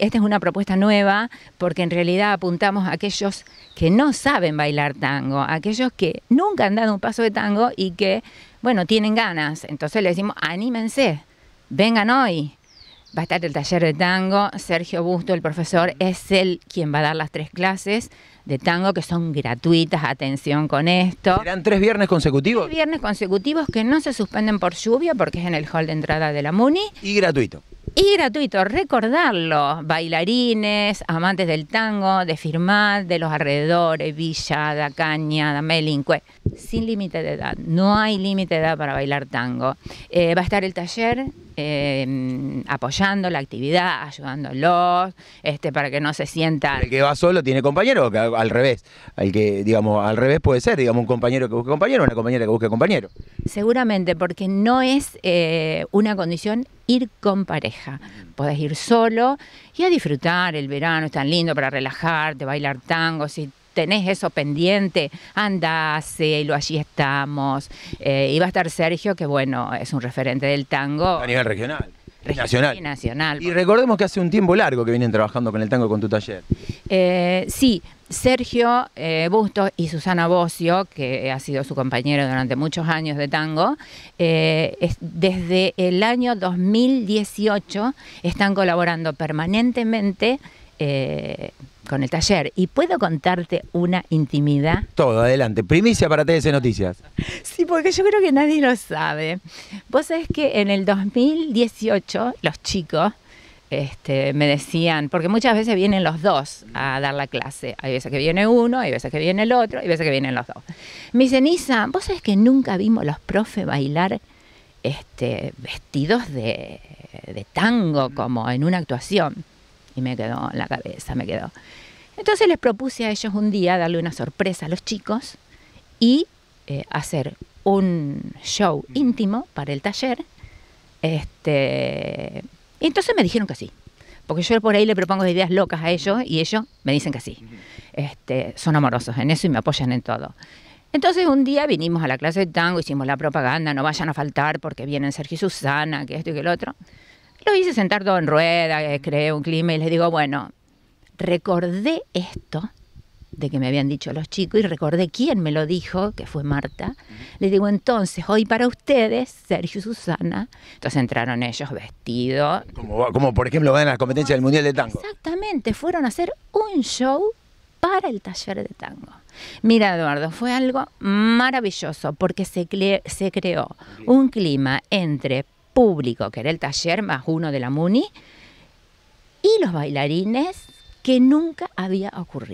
Esta es una propuesta nueva porque en realidad apuntamos a aquellos que no saben bailar tango, aquellos que nunca han dado un paso de tango y que, bueno, tienen ganas. Entonces les decimos, anímense, vengan hoy. Va a estar el taller de tango, Sergio Busto, el profesor, es él quien va a dar las tres clases de tango que son gratuitas, atención con esto. ¿Serán tres viernes consecutivos? Tres viernes consecutivos que no se suspenden por lluvia porque es en el hall de entrada de la MUNI. Y gratuito. Y gratuito, recordarlo. Bailarines, amantes del tango, de firmar, de los alrededores, Villa, Da Caña, Melincue sin límite de edad. No hay límite de edad para bailar tango. Eh, va a estar el taller em, apoyando la actividad, ayudándolos, este, para que no se sientan... El que va solo tiene compañero, o al revés. El que, digamos, al revés puede ser, digamos, un compañero que busque compañero, una compañera que busque compañero. Seguramente, porque no es eh, una condición ir con pareja. Podés ir solo y a disfrutar el verano, es tan lindo para relajarte, bailar tango, si tenés eso pendiente, anda, lo allí estamos. Eh, y va a estar Sergio, que bueno, es un referente del tango. A nivel regional. Nacional. Y recordemos que hace un tiempo largo que vienen trabajando con el tango con tu taller. Eh, sí, Sergio eh, Bustos y Susana Bocio, que ha sido su compañero durante muchos años de tango, desde el año 2018 están colaborando permanentemente eh, con el taller. Y puedo contarte una intimidad. Todo, adelante. Primicia para TDC Noticias. Sí, porque yo creo que nadie lo sabe. Vos sabés que en el 2018 los chicos este, me decían, porque muchas veces vienen los dos a dar la clase. Hay veces que viene uno, hay veces que viene el otro, hay veces que vienen los dos. Me dicen, ¿vos sabés que nunca vimos los profes bailar este, vestidos de tango como en una actuación? y me quedó en la cabeza, me quedó. Entonces les propuse a ellos un día darle una sorpresa a los chicos y eh, hacer un show íntimo para el taller. Este, y entonces me dijeron que sí. Porque yo por ahí le propongo ideas locas a ellos y ellos me dicen que sí. Este, son amorosos en eso y me apoyan en todo. Entonces un día vinimos a la clase de tango, hicimos la propaganda, no vayan a faltar porque vienen Sergio y Susana, que esto y que el otro. Lo hice sentar todo en rueda, eh, creé un clima y les digo, bueno, recordé esto de que me habían dicho los chicos y recordé quién me lo dijo, que fue Marta. Les digo, entonces, hoy para ustedes, Sergio y Susana. Entonces entraron ellos vestidos. Como, por ejemplo van a la competencia del Mundial de Tango. Exactamente, fueron a hacer un show para el taller de tango. Mira, Eduardo, fue algo maravilloso porque se creó un clima entre público, que era el taller más uno de la MUNI, y los bailarines que nunca había ocurrido.